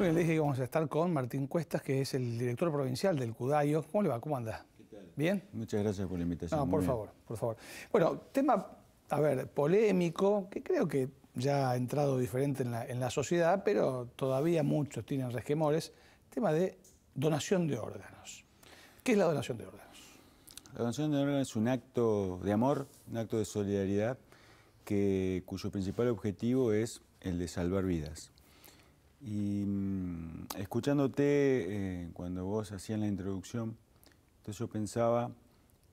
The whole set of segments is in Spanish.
Bueno, le dije que vamos a estar con Martín Cuestas, que es el director provincial del CUDAIO. ¿Cómo le va? ¿Cómo anda? ¿Qué tal? ¿Bien? Muchas gracias por la invitación. No, por favor, por favor. Bueno, tema, a ver, polémico, que creo que ya ha entrado diferente en la, sociedad, pero todavía muchos tienen resquemores. Tema de donación de órganos. ¿Qué es la donación de órganos? La donación de órganos es un acto de amor, un acto de solidaridad, que, cuyo principal objetivo es el de salvar vidas. Y mm, escuchándote eh, cuando vos hacías la introducción, entonces yo pensaba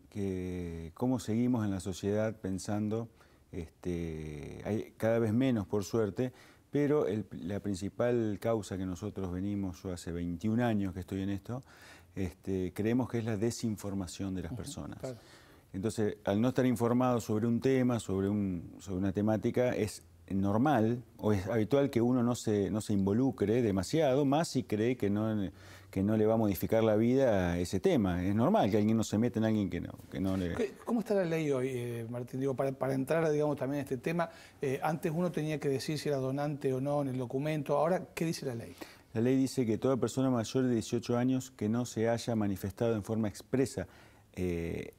que cómo seguimos en la sociedad pensando, este, hay cada vez menos por suerte, pero la principal causa que nosotros venimos, yo hace 21 años que estoy en esto, este, creemos que es la desinformación de las personas. Entonces, al no estar informado sobre un tema, sobre, sobre una temática, es normal o es habitual que uno no se, no se involucre demasiado, más si cree que no, que no le va a modificar la vida ese tema. Es normal que alguien no se meta en alguien que no, que no le... ¿Cómo está la ley hoy, eh, Martín? Digo, para, para, entrar digamos, también a este tema, eh, antes uno tenía que decir si era donante o no en el documento, ahora, ¿qué dice la ley? La ley dice que toda persona mayor de 18 años que no se haya manifestado en forma expresa eh,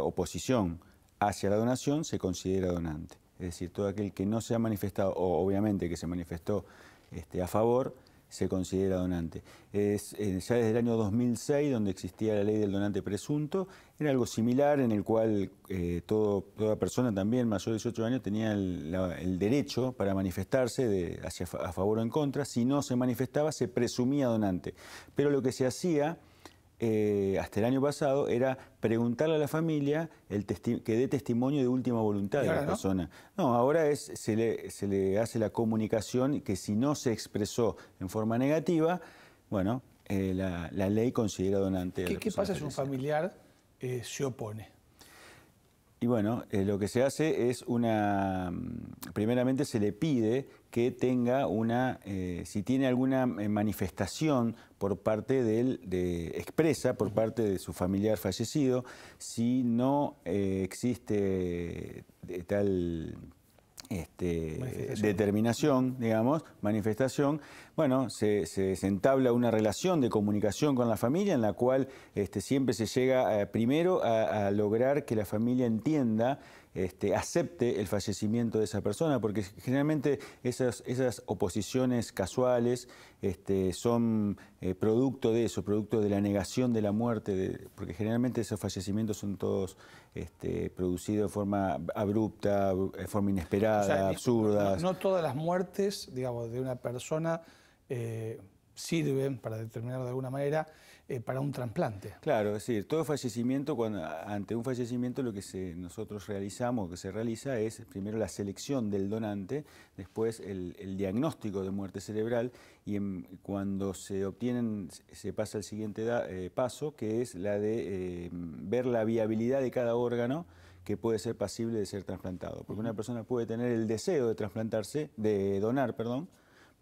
oposición hacia la donación se considera donante es decir, todo aquel que no se ha manifestado, o obviamente que se manifestó este, a favor, se considera donante. Eh, ya desde el año 2006, donde existía la ley del donante presunto, era algo similar en el cual eh, toda persona también mayor de 18 años tenía el, derecho para manifestarse hacia, a favor o en contra. Si no se manifestaba, se presumía donante. Pero lo que se hacía eh, hasta el año pasado era preguntarle a la familia el que dé testimonio de última voluntad de la persona. No, ahora es, se, le, se le hace la comunicación que si no se expresó en forma negativa, bueno, eh, la, ley considera donante. ¿Qué, ¿qué pasa si un familiar eh, se opone? Y bueno, eh, lo que se hace es una, mm, primeramente se le pide que tenga una, eh, si tiene alguna eh, manifestación por parte del, de, expresa por parte de su familiar fallecido, si no existe tal este, determinación, digamos, manifestación, bueno, se, entabla una relación de comunicación con la familia en la cual este, siempre se llega eh, primero a lograr que la familia entienda este, acepte el fallecimiento de esa persona, porque generalmente esas, esas oposiciones casuales este, son eh, producto de eso, producto de la negación de la muerte, porque generalmente esos fallecimientos son todos este, producidos de forma abrupta, de forma inesperada, absurda. No, todas las muertes, digamos, de una persona... Eh, sirven para determinar de alguna manera eh, para un trasplante. Claro, es decir, todo fallecimiento, cuando, ante un fallecimiento lo que nosotros realizamos, que se realiza es primero la selección del donante, después el, diagnóstico de muerte cerebral y cuando se obtienen, se pasa al siguiente eh, paso, que es la de eh, ver la viabilidad de cada órgano que puede ser pasible de ser trasplantado. Porque una persona puede tener el deseo de trasplantarse, de donar, perdón,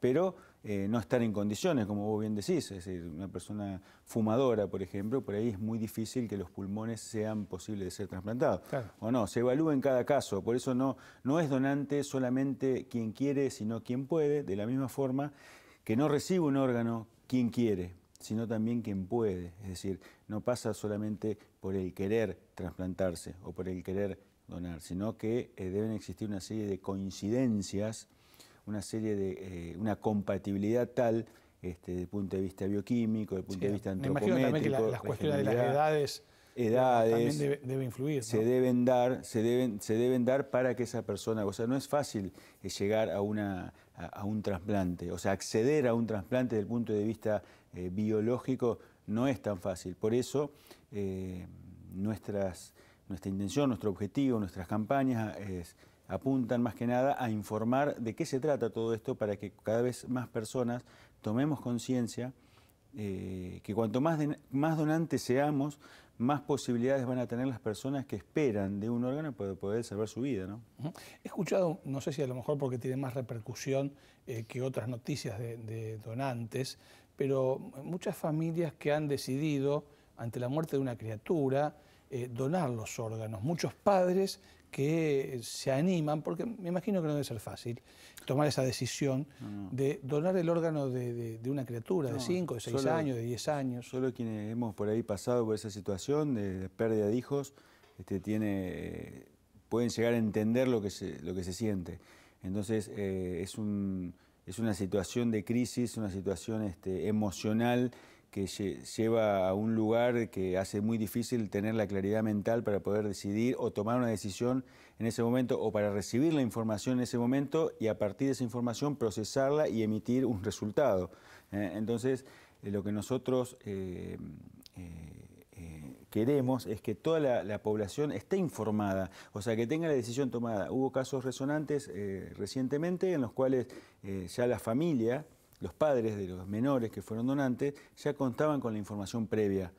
pero eh, no estar en condiciones, como vos bien decís, es decir, una persona fumadora, por ejemplo, por ahí es muy difícil que los pulmones sean posibles de ser trasplantados. O no, se evalúa en cada caso, por eso no, es donante solamente quien quiere, sino quien puede, de la misma forma que no recibe un órgano quien quiere, sino también quien puede. Es decir, no pasa solamente por el querer trasplantarse o por el querer donar, sino que eh, deben existir una serie de coincidencias una serie de, eh, una compatibilidad tal este, desde el punto de vista bioquímico, desde el punto de vista antropométrico. imagino también que las cuestiones de las eh, edades, también debe, influir. Se, deben dar, se, deben, se deben dar para que esa persona, o sea, no es fácil eh, llegar a, una, a, un trasplante, o sea, acceder a un trasplante desde el punto de vista biológico no es tan fácil. Por eso nuestra intención, nuestro objetivo, nuestras campañas es apuntan más que nada a informar de qué se trata todo esto para que cada vez más personas tomemos conciencia eh, que cuanto más, más donantes seamos, más posibilidades van a tener las personas que esperan de un órgano para poder salvar su vida. ¿no? He escuchado, no sé si a lo mejor porque tiene más repercusión eh, que otras noticias de, donantes, pero muchas familias que han decidido, ante la muerte de una criatura, eh, donar los órganos. Muchos padres que se animan, porque me imagino que no debe ser fácil tomar esa decisión de donar el órgano de, una criatura de 5, de 6 años, de 10 años. Solo quienes hemos por ahí pasado por esa situación de, pérdida de hijos este, tiene, pueden llegar a entender lo que se, lo que se siente. Entonces eh, es, un, es una situación de crisis, una situación este, emocional que lleva a un lugar que hace muy difícil tener la claridad mental para poder decidir o tomar una decisión en ese momento o para recibir la información en ese momento y a partir de esa información procesarla y emitir un resultado. ¿eh? entonces, eh, lo que nosotros eh, queremos es que toda la, población esté informada, o sea, que tenga la decisión tomada. Hubo casos resonantes recientemente en los cuales ya la familia los padres de los menores que fueron donantes ya contaban con la información previa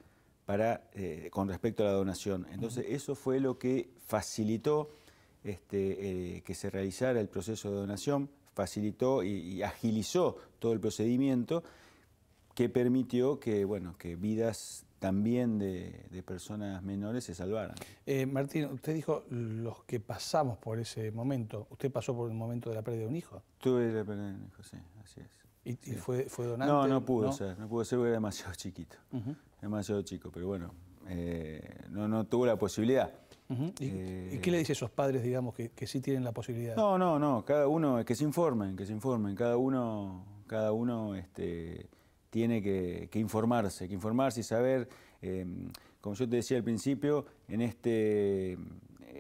para, eh, con respecto a la donación. Entonces, eso fue lo que facilitó este, eh, que se realizara el proceso de donación, facilitó y, agilizó todo el procedimiento que permitió que, bueno, que vidas también de, personas menores se salvaran. Eh, Martín, usted dijo los que pasamos por ese momento. ¿Usted pasó por el momento de la pérdida de un hijo? Tuve la pérdida de un hijo, sí, así es. ¿Y, fue, fue, donante? No, no pudo ¿no? ser, no pudo ser porque era demasiado chiquito, demasiado chico, pero bueno, eh, no, tuvo la posibilidad. ¿Y, eh, qué le dice a esos padres, digamos, que, que, sí tienen la posibilidad? No, no, no, cada uno, que se informen, que se informen, cada uno, cada uno este, tiene que, informarse, que informarse y saber, em, como yo te decía al principio, en este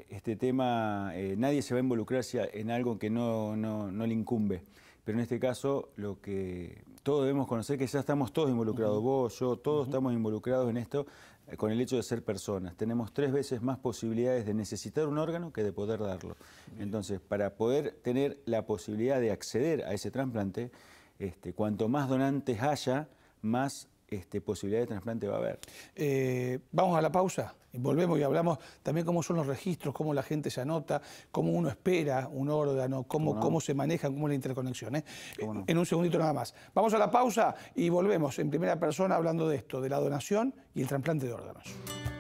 este tema, eh, nadie se va a involucrar en algo que no, no le incumbe pero en este caso lo que todos debemos conocer que ya estamos todos involucrados, vos, yo, todos estamos involucrados en esto eh, con el hecho de ser personas. Tenemos tres veces más posibilidades de necesitar un órgano que de poder darlo. Entonces, para poder tener la posibilidad de acceder a ese trasplante, este, cuanto más donantes haya, más este, posibilidad de trasplante va a haber. Eh, vamos a la pausa y volvemos y hablamos también cómo son los registros, cómo la gente se anota, cómo uno espera un órgano, cómo, ¿Cómo, cómo se manejan, cómo la interconexión. ¿eh? En un segundito nada más. Vamos a la pausa y volvemos en primera persona hablando de esto, de la donación y el trasplante de órganos.